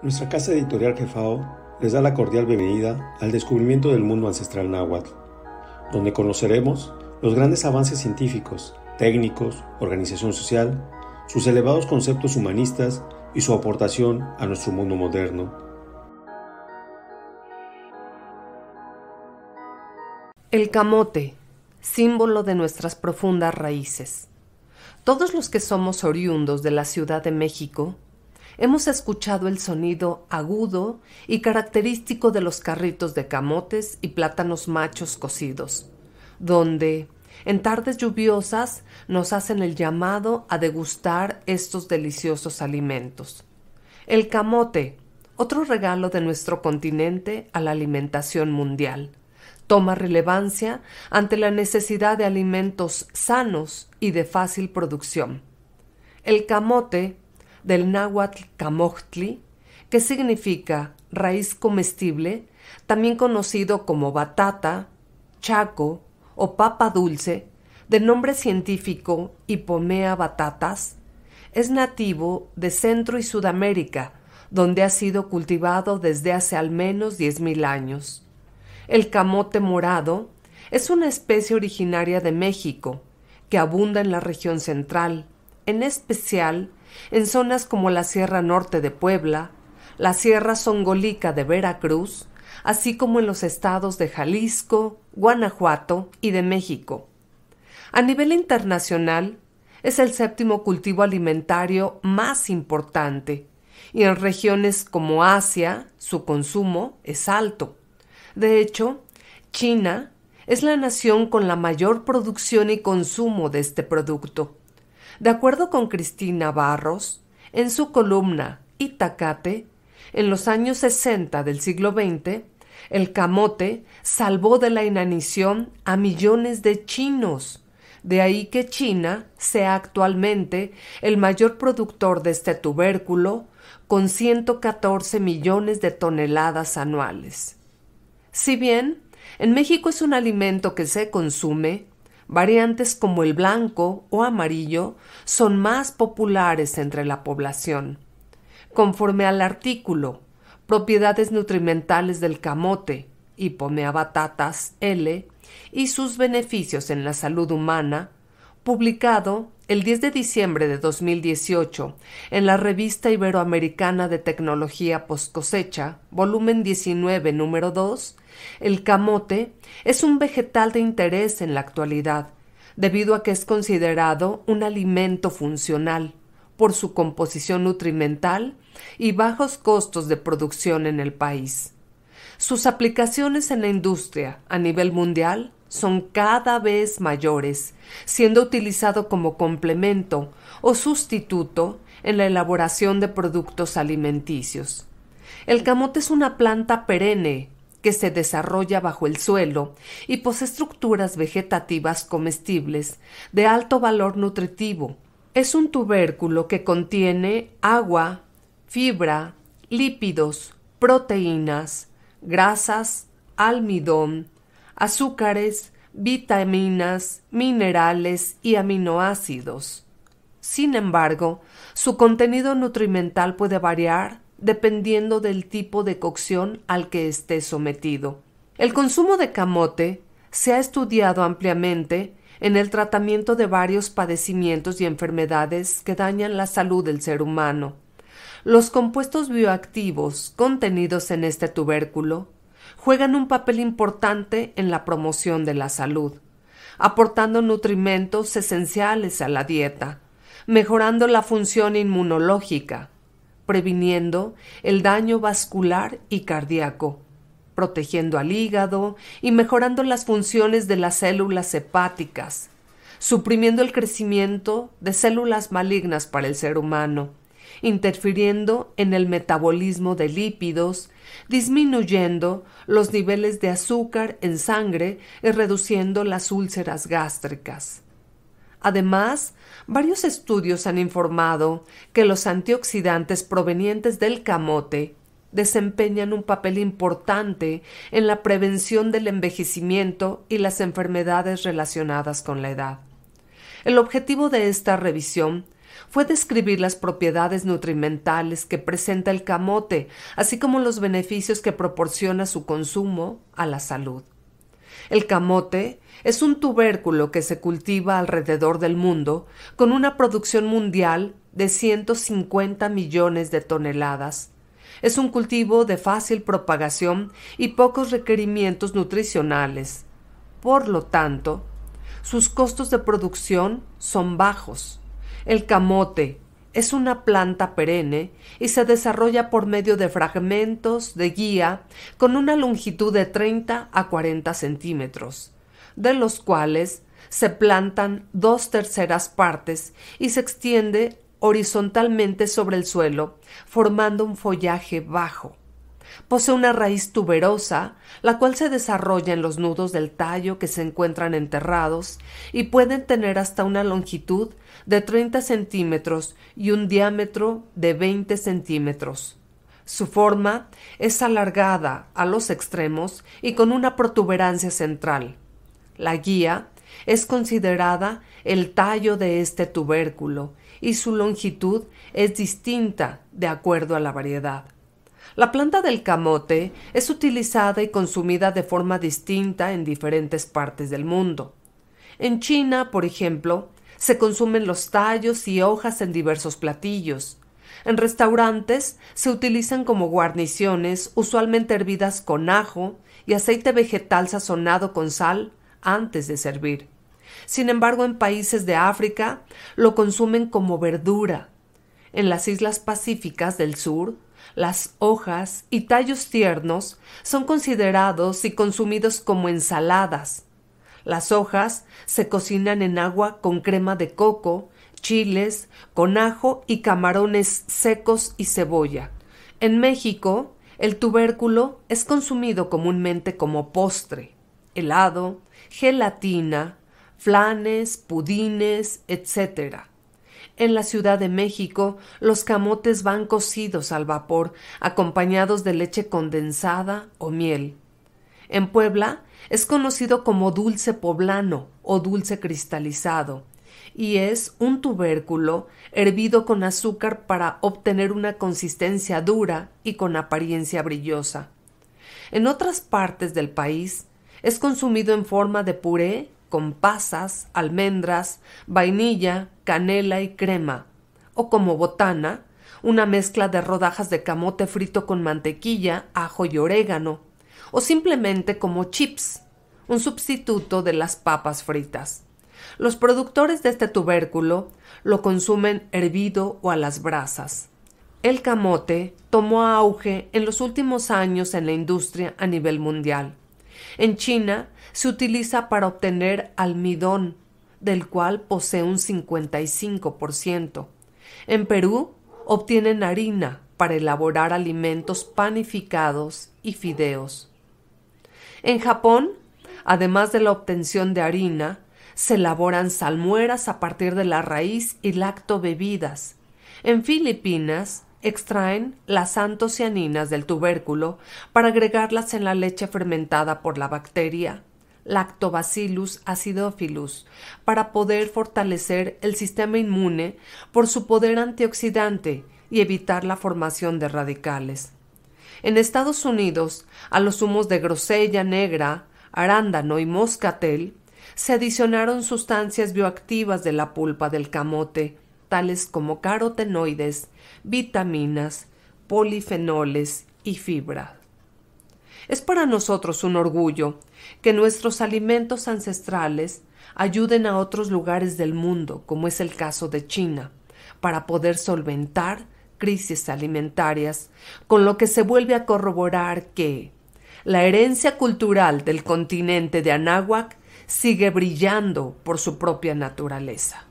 Nuestra casa editorial Jefao les da la cordial bienvenida al descubrimiento del mundo ancestral náhuatl, donde conoceremos los grandes avances científicos, técnicos, organización social, sus elevados conceptos humanistas y su aportación a nuestro mundo moderno. El camote, símbolo de nuestras profundas raíces. Todos los que somos oriundos de la Ciudad de México Hemos escuchado el sonido agudo y característico de los carritos de camotes y plátanos machos cocidos, donde, en tardes lluviosas, nos hacen el llamado a degustar estos deliciosos alimentos. El camote, otro regalo de nuestro continente a la alimentación mundial, toma relevancia ante la necesidad de alimentos sanos y de fácil producción. El camote del náhuatl camochtli, que significa raíz comestible, también conocido como batata, chaco o papa dulce, de nombre científico Hipomea batatas, es nativo de Centro y Sudamérica, donde ha sido cultivado desde hace al menos 10.000 años. El camote morado es una especie originaria de México, que abunda en la región central, en especial en zonas como la Sierra Norte de Puebla, la Sierra Songolica de Veracruz, así como en los estados de Jalisco, Guanajuato y de México. A nivel internacional, es el séptimo cultivo alimentario más importante, y en regiones como Asia su consumo es alto. De hecho, China es la nación con la mayor producción y consumo de este producto. De acuerdo con Cristina Barros, en su columna Itacate, en los años 60 del siglo XX, el camote salvó de la inanición a millones de chinos. De ahí que China sea actualmente el mayor productor de este tubérculo, con 114 millones de toneladas anuales. Si bien en México es un alimento que se consume, Variantes como el blanco o amarillo son más populares entre la población. Conforme al artículo, propiedades nutrimentales del camote, Batatas L, y sus beneficios en la salud humana, publicado el 10 de diciembre de 2018 en la Revista Iberoamericana de Tecnología Postcosecha, volumen 19, número 2, el camote es un vegetal de interés en la actualidad, debido a que es considerado un alimento funcional por su composición nutrimental y bajos costos de producción en el país. Sus aplicaciones en la industria a nivel mundial son cada vez mayores, siendo utilizado como complemento o sustituto en la elaboración de productos alimenticios. El camote es una planta perenne que se desarrolla bajo el suelo y posee estructuras vegetativas comestibles de alto valor nutritivo. Es un tubérculo que contiene agua, fibra, lípidos, proteínas, grasas, almidón, azúcares, vitaminas, minerales y aminoácidos. Sin embargo, su contenido nutrimental puede variar dependiendo del tipo de cocción al que esté sometido. El consumo de camote se ha estudiado ampliamente en el tratamiento de varios padecimientos y enfermedades que dañan la salud del ser humano. Los compuestos bioactivos contenidos en este tubérculo juegan un papel importante en la promoción de la salud, aportando nutrimentos esenciales a la dieta, mejorando la función inmunológica, previniendo el daño vascular y cardíaco, protegiendo al hígado y mejorando las funciones de las células hepáticas, suprimiendo el crecimiento de células malignas para el ser humano, interfiriendo en el metabolismo de lípidos, disminuyendo los niveles de azúcar en sangre y reduciendo las úlceras gástricas. Además, varios estudios han informado que los antioxidantes provenientes del camote desempeñan un papel importante en la prevención del envejecimiento y las enfermedades relacionadas con la edad. El objetivo de esta revisión fue describir las propiedades nutrimentales que presenta el camote, así como los beneficios que proporciona su consumo a la salud. El camote es un tubérculo que se cultiva alrededor del mundo con una producción mundial de 150 millones de toneladas. Es un cultivo de fácil propagación y pocos requerimientos nutricionales. Por lo tanto, sus costos de producción son bajos. El camote es una planta perenne y se desarrolla por medio de fragmentos de guía con una longitud de 30 a 40 centímetros, de los cuales se plantan dos terceras partes y se extiende horizontalmente sobre el suelo, formando un follaje bajo. Posee una raíz tuberosa, la cual se desarrolla en los nudos del tallo que se encuentran enterrados y pueden tener hasta una longitud de 30 centímetros y un diámetro de 20 centímetros. Su forma es alargada a los extremos y con una protuberancia central. La guía es considerada el tallo de este tubérculo y su longitud es distinta de acuerdo a la variedad. La planta del camote es utilizada y consumida de forma distinta en diferentes partes del mundo. En China, por ejemplo, se consumen los tallos y hojas en diversos platillos. En restaurantes se utilizan como guarniciones, usualmente hervidas con ajo y aceite vegetal sazonado con sal antes de servir. Sin embargo, en países de África lo consumen como verdura. En las islas pacíficas del sur las hojas y tallos tiernos son considerados y consumidos como ensaladas. Las hojas se cocinan en agua con crema de coco, chiles, con ajo y camarones secos y cebolla. En México, el tubérculo es consumido comúnmente como postre, helado, gelatina, flanes, pudines, etcétera. En la Ciudad de México, los camotes van cocidos al vapor, acompañados de leche condensada o miel. En Puebla es conocido como dulce poblano o dulce cristalizado, y es un tubérculo hervido con azúcar para obtener una consistencia dura y con apariencia brillosa. En otras partes del país es consumido en forma de puré con pasas, almendras, vainilla, canela y crema, o como botana, una mezcla de rodajas de camote frito con mantequilla, ajo y orégano, o simplemente como chips, un sustituto de las papas fritas. Los productores de este tubérculo lo consumen hervido o a las brasas. El camote tomó auge en los últimos años en la industria a nivel mundial. En China se utiliza para obtener almidón, del cual posee un 55%. En Perú obtienen harina para elaborar alimentos panificados y fideos. En Japón, además de la obtención de harina, se elaboran salmueras a partir de la raíz y lactobebidas. En Filipinas, extraen las antocianinas del tubérculo para agregarlas en la leche fermentada por la bacteria Lactobacillus acidophilus para poder fortalecer el sistema inmune por su poder antioxidante y evitar la formación de radicales. En Estados Unidos, a los humos de grosella negra, arándano y moscatel se adicionaron sustancias bioactivas de la pulpa del camote, tales como carotenoides, vitaminas, polifenoles y fibras. Es para nosotros un orgullo que nuestros alimentos ancestrales ayuden a otros lugares del mundo, como es el caso de China, para poder solventar crisis alimentarias, con lo que se vuelve a corroborar que la herencia cultural del continente de Anáhuac sigue brillando por su propia naturaleza.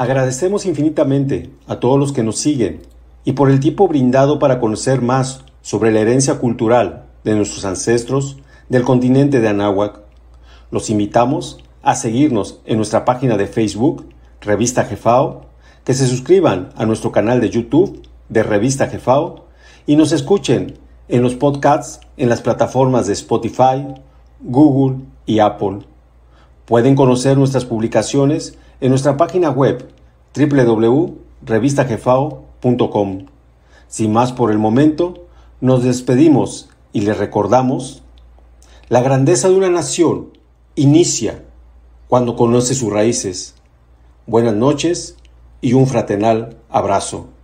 Agradecemos infinitamente a todos los que nos siguen y por el tiempo brindado para conocer más sobre la herencia cultural de nuestros ancestros del continente de Anáhuac. Los invitamos a seguirnos en nuestra página de Facebook, Revista Jefao, que se suscriban a nuestro canal de YouTube de Revista Jefao y nos escuchen en los podcasts en las plataformas de Spotify, Google y Apple. Pueden conocer nuestras publicaciones en nuestra página web www.revistajefao.com. Sin más por el momento, nos despedimos y le recordamos, la grandeza de una nación inicia cuando conoce sus raíces. Buenas noches y un fraternal abrazo.